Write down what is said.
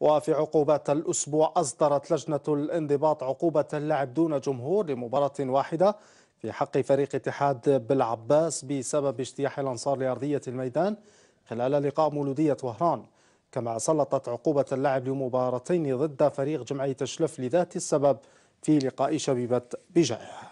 وفي عقوبات الأسبوع أصدرت لجنة الانضباط عقوبة اللعب دون جمهور لمباراة واحدة في حق فريق اتحاد بالعباس بسبب اجتياح الأنصار لأرضية الميدان خلال لقاء مولودية وهران كما سلطت عقوبة اللعب لمباراتين ضد فريق جمعية الشلف لذات السبب في لقاء شبيبة بجاية